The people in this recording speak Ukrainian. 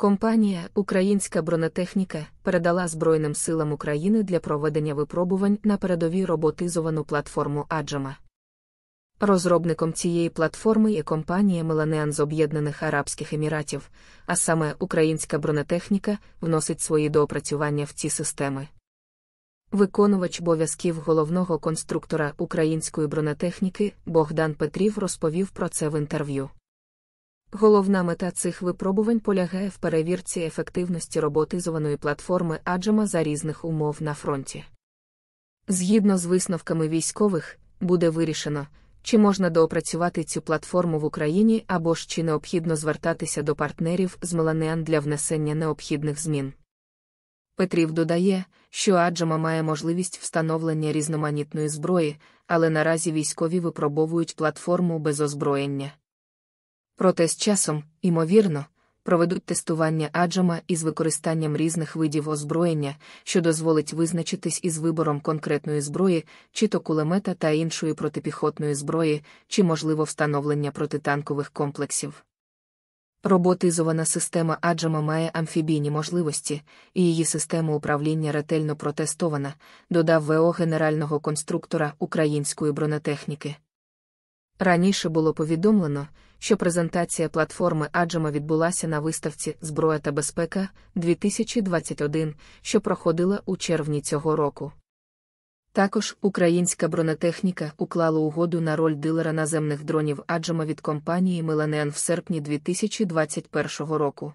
Компанія Українська бронетехніка передала Збройним силам України для проведення випробувань на передовій роботизовану платформу Аджама. Розробником цієї платформи є компанія Меланеан з Об'єднаних Арабських Еміратів, а саме українська бронетехніка вносить свої доопрацювання в ці системи. Виконувач обов'язків головного конструктора української бронетехніки Богдан Петрів розповів про це в інтерв'ю. Головна мета цих випробувань полягає в перевірці ефективності роботизованої платформи Аджама за різних умов на фронті. Згідно з висновками військових, буде вирішено, чи можна доопрацювати цю платформу в Україні або ж чи необхідно звертатися до партнерів з Меланеан для внесення необхідних змін. Петрів додає, що Аджама має можливість встановлення різноманітної зброї, але наразі військові випробовують платформу без озброєння. Проте з часом, імовірно, проведуть тестування аджама із використанням різних видів озброєння, що дозволить визначитись із вибором конкретної зброї, чи то кулемета та іншої протипіхотної зброї, чи, можливо, встановлення протитанкових комплексів. Роботизована система Аджама має амфібійні можливості, і її система управління ретельно протестована, додав ВО генерального конструктора української бронетехніки. Раніше було повідомлено, що презентація платформи Аджема відбулася на виставці Зброя та безпека 2021, що проходила у червні цього року. Також українська бронетехніка уклала угоду на роль дилера наземних дронів Аджема від компанії Меленен в серпні 2021 року.